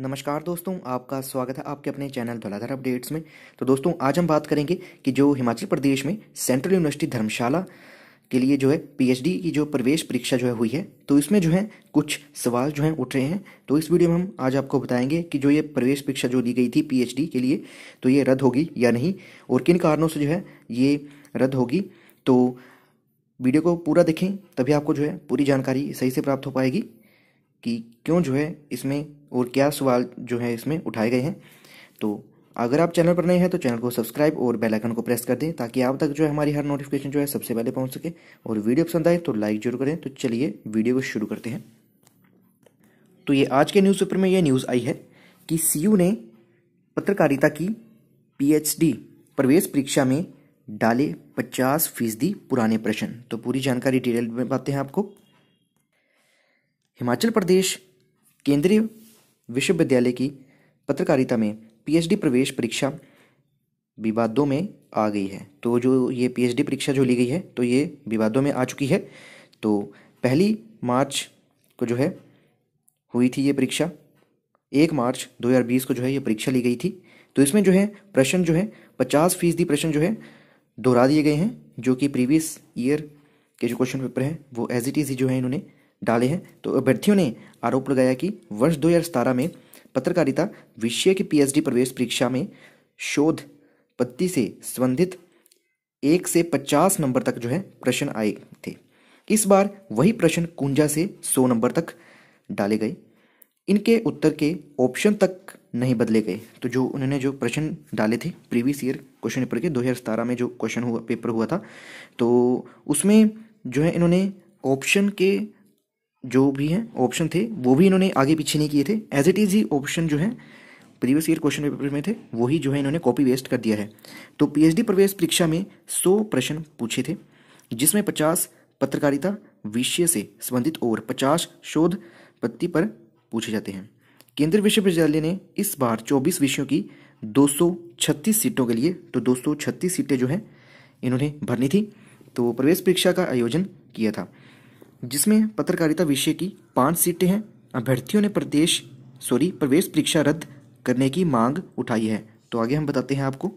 नमस्कार दोस्तों आपका स्वागत है आपके अपने चैनल धौलाधर अपडेट्स में तो दोस्तों आज हम बात करेंगे कि जो हिमाचल प्रदेश में सेंट्रल यूनिवर्सिटी धर्मशाला के लिए जो है पीएचडी की जो प्रवेश परीक्षा जो है हुई है तो इसमें जो है कुछ सवाल जो हैं उठ रहे हैं तो इस वीडियो में हम आज आपको बताएंगे कि जो ये प्रवेश परीक्षा जो दी गई थी पी के लिए तो ये रद्द होगी या नहीं और किन कारणों से जो है ये रद्द होगी तो वीडियो को पूरा देखें तभी आपको जो है पूरी जानकारी सही से प्राप्त हो पाएगी कि क्यों जो है इसमें और क्या सवाल जो है इसमें उठाए गए हैं तो अगर आप चैनल पर नए हैं तो चैनल को सब्सक्राइब और बेल आइकन को प्रेस कर दें ताकि आप तक जो है हमारी हर नोटिफिकेशन जो है सबसे पहले पहुंच सके और वीडियो पसंद आए तो लाइक जरूर करें तो चलिए वीडियो को शुरू करते हैं तो ये आज के न्यूज़पेपर में ये न्यूज़ आई है कि सी ने पत्रकारिता की पी प्रवेश परीक्षा में डाले पचास फीसदी पुराने प्रश्न तो पूरी जानकारी डिटेल में बताते हैं आपको हिमाचल प्रदेश केंद्रीय विश्वविद्यालय की पत्रकारिता में पीएचडी प्रवेश परीक्षा विवादों में आ गई है तो जो ये पीएचडी परीक्षा जो ली गई है तो ये विवादों में आ चुकी है तो पहली मार्च को जो है हुई थी ये परीक्षा एक मार्च 2020 को जो है ये परीक्षा ली गई थी तो इसमें जो है प्रश्न जो है पचास फीसदी प्रश्न जो है दोहरा दिए गए हैं जो कि प्रीवियस ईयर के जो क्वेश्चन पेपर हैं वो एज इट इज़ ही जो है इन्होंने डाले हैं तो अभ्यर्थियों ने आरोप लगाया कि वर्ष दो में पत्रकारिता विषय की पीएचडी प्रवेश परीक्षा में शोध पत्ती से संबंधित एक से पचास नंबर तक जो है प्रश्न आए थे इस बार वही प्रश्न कुंजा से सौ नंबर तक डाले गए इनके उत्तर के ऑप्शन तक नहीं बदले गए तो जो उन्होंने जो प्रश्न डाले थे प्रीवियस ईयर क्वेश्चन पेपर के दो हज़ार सतारह में जो क्वेश्चन हुआ पेपर हुआ था तो उसमें जो है इन्होंने ऑप्शन के जो भी हैं ऑप्शन थे वो भी इन्होंने आगे पीछे नहीं किए थे एज इट इज़ ही ऑप्शन जो है प्रीवियस ईयर क्वेश्चन पेपर में थे वही जो है इन्होंने कॉपी वेस्ट कर दिया है तो पीएचडी प्रवेश परीक्षा में 100 प्रश्न पूछे थे जिसमें 50 पत्रकारिता विषय से संबंधित और 50 शोध पत्ती पर पूछे जाते हैं केंद्रीय विश्वविद्यालय ने इस बार 24 विषयों की 236 सीटों के लिए तो 236 सीटें जो हैं इन्होंने भरनी थी तो प्रवेश परीक्षा का आयोजन किया था जिसमें पत्रकारिता विषय की पांच सीटें हैं अभ्यर्थियों ने प्रदेश सॉरी प्रवेश परीक्षा रद्द करने की मांग उठाई है तो आगे हम बताते हैं आपको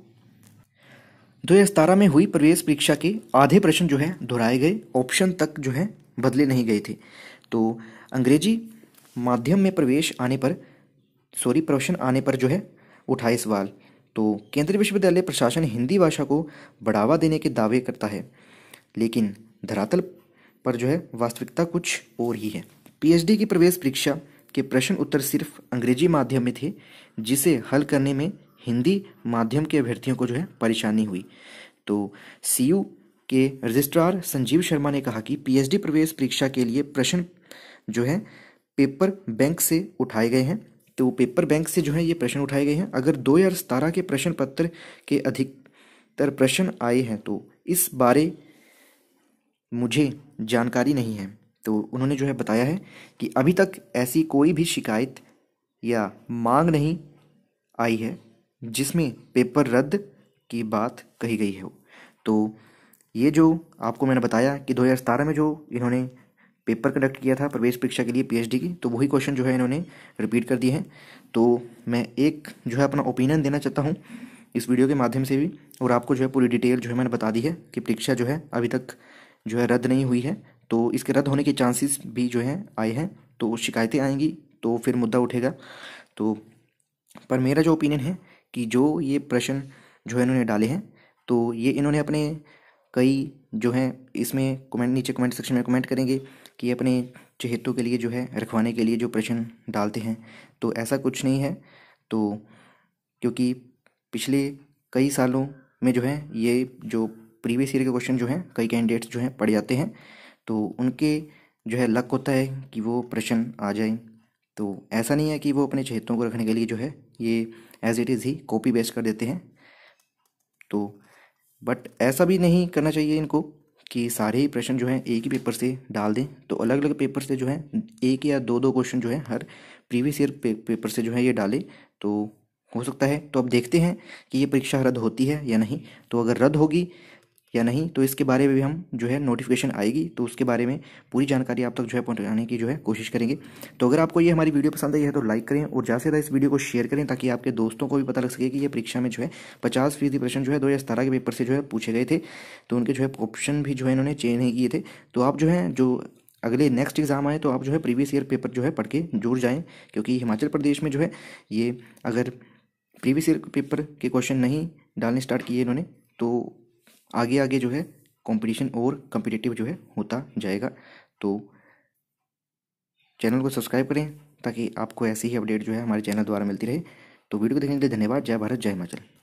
दो हज़ार में हुई प्रवेश परीक्षा के आधे प्रश्न जो है दोहराए गए ऑप्शन तक जो है बदले नहीं गए थे तो अंग्रेजी माध्यम में प्रवेश आने पर सॉरी प्रवेशन आने पर जो है उठाए सवाल तो केंद्रीय विश्वविद्यालय प्रशासन हिंदी भाषा को बढ़ावा देने के दावे करता है लेकिन धरातल पर जो है वास्तविकता कुछ और ही है पीएचडी की प्रवेश परीक्षा के प्रश्न उत्तर सिर्फ अंग्रेजी माध्यम में थे जिसे हल करने में हिंदी माध्यम के अभ्यर्थियों को जो है परेशानी हुई तो सी के रजिस्ट्रार संजीव शर्मा ने कहा कि पीएचडी प्रवेश परीक्षा के लिए प्रश्न जो है पेपर बैंक से उठाए गए हैं तो पेपर बैंक से जो है ये प्रश्न उठाए गए हैं अगर दो हजार सतारह के प्रश्न पत्र के अधिकतर प्रश्न आए हैं तो इस बारे मुझे जानकारी नहीं है तो उन्होंने जो है बताया है कि अभी तक ऐसी कोई भी शिकायत या मांग नहीं आई है जिसमें पेपर रद्द की बात कही गई हो तो ये जो आपको मैंने बताया कि दो में जो इन्होंने पेपर कंडक्ट किया था प्रवेश परीक्षा के लिए पीएचडी की तो वही क्वेश्चन जो है इन्होंने रिपीट कर दिए हैं तो मैं एक जो है अपना ओपिनियन देना चाहता हूँ इस वीडियो के माध्यम से भी और आपको जो है पूरी डिटेल जो है मैंने बता दी है कि परीक्षा जो है अभी तक जो है रद्द नहीं हुई है तो इसके रद्द होने के चांसेस भी जो हैं आए हैं तो शिकायतें आएंगी तो फिर मुद्दा उठेगा तो पर मेरा जो ओपिनियन है कि जो ये प्रश्न जो है इन्होंने डाले हैं तो ये इन्होंने अपने कई जो हैं इसमें कमेंट नीचे कमेंट सेक्शन में कमेंट करेंगे कि अपने चहेतों के लिए जो है रखवाने के लिए जो प्रश्न डालते हैं तो ऐसा कुछ नहीं है तो क्योंकि पिछले कई सालों में जो है ये जो प्रीवियस ईयर के क्वेश्चन जो हैं कई कैंडिडेट्स जो हैं पढ़ जाते हैं तो उनके जो है लक होता है कि वो प्रश्न आ जाए तो ऐसा नहीं है कि वो अपने क्षेत्रों को रखने के लिए जो है ये एज इट इज़ ही कॉपी बेस्ट कर देते हैं तो बट ऐसा भी नहीं करना चाहिए इनको कि सारे ही प्रश्न जो हैं एक ही पेपर से डाल दें तो अलग अलग पेपर से जो है एक या दो दो क्वेश्चन जो है हर प्रीवियस ईयर पे, पेपर से जो है ये डालें तो हो सकता है तो अब देखते हैं कि ये परीक्षा रद्द होती है या नहीं तो अगर रद्द होगी या नहीं तो इसके बारे में भी हम जो है नोटिफिकेशन आएगी तो उसके बारे में पूरी जानकारी आप तक जो है पहुँचाने की जो है कोशिश करेंगे तो अगर आपको ये हमारी वीडियो पसंद आई है तो लाइक करें और ज़्यादा से ज़्यादा इस वीडियो को शेयर करें ताकि आपके दोस्तों को भी पता लग सके कि ये परीक्षा में जो है पचास फीसदी प्रश्न जो है दो हज़ार के पेपर से जो है पूछे गए थे तो उनके जो है ऑप्शन भी जो है इन्होंने चेंज नहीं किए थे तो आप जो है जो अगले नेक्स्ट एग्ज़ाम आए तो आप जो है प्रीवियस ईयर पेपर जो है पढ़ के जुड़ जाएँ क्योंकि हिमाचल प्रदेश में जो है ये अगर प्रीवियस ईयर पेपर के क्वेश्चन नहीं डालने स्टार्ट किए इन्होंने तो आगे आगे जो है कंपटीशन और कम्पिटेटिव जो है होता जाएगा तो चैनल को सब्सक्राइब करें ताकि आपको ऐसी ही अपडेट जो है हमारे चैनल द्वारा मिलती रहे तो वीडियो को देखने के लिए धन्यवाद जय भारत जय हिमाचल